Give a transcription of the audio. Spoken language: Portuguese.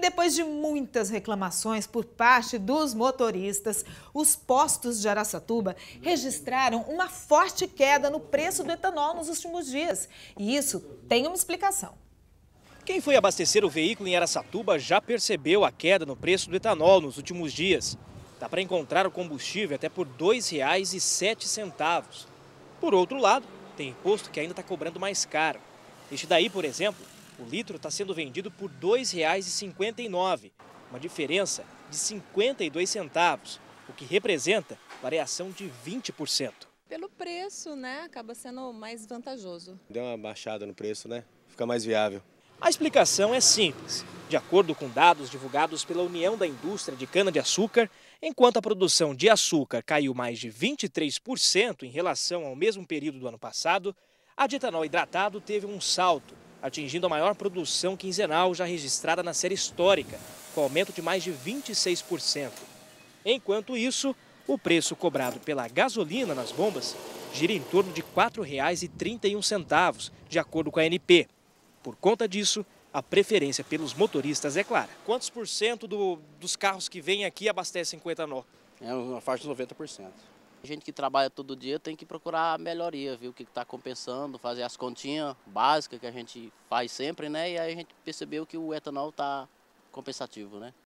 Depois de muitas reclamações por parte dos motoristas, os postos de Araçatuba registraram uma forte queda no preço do etanol nos últimos dias. E isso tem uma explicação. Quem foi abastecer o veículo em Araçatuba já percebeu a queda no preço do etanol nos últimos dias. Dá para encontrar o combustível até por R$ 2,07. Por outro lado, tem imposto que ainda está cobrando mais caro. Este daí, por exemplo, o litro está sendo vendido por R$ 2,59, uma diferença de 52 centavos, o que representa variação de 20%. Pelo preço, né, acaba sendo mais vantajoso. Deu uma baixada no preço, né? Fica mais viável. A explicação é simples. De acordo com dados divulgados pela União da Indústria de Cana-de-Açúcar, enquanto a produção de açúcar caiu mais de 23% em relação ao mesmo período do ano passado, a de etanol hidratado teve um salto atingindo a maior produção quinzenal já registrada na série histórica, com aumento de mais de 26%. Enquanto isso, o preço cobrado pela gasolina nas bombas gira em torno de R$ 4,31, de acordo com a ANP. Por conta disso, a preferência pelos motoristas é clara. Quantos por cento do, dos carros que vêm aqui abastecem com etanol? É uma faixa de 90%. A gente que trabalha todo dia tem que procurar a melhoria, ver O que está compensando, fazer as continhas básicas que a gente faz sempre, né? E aí a gente percebeu que o etanol está compensativo, né?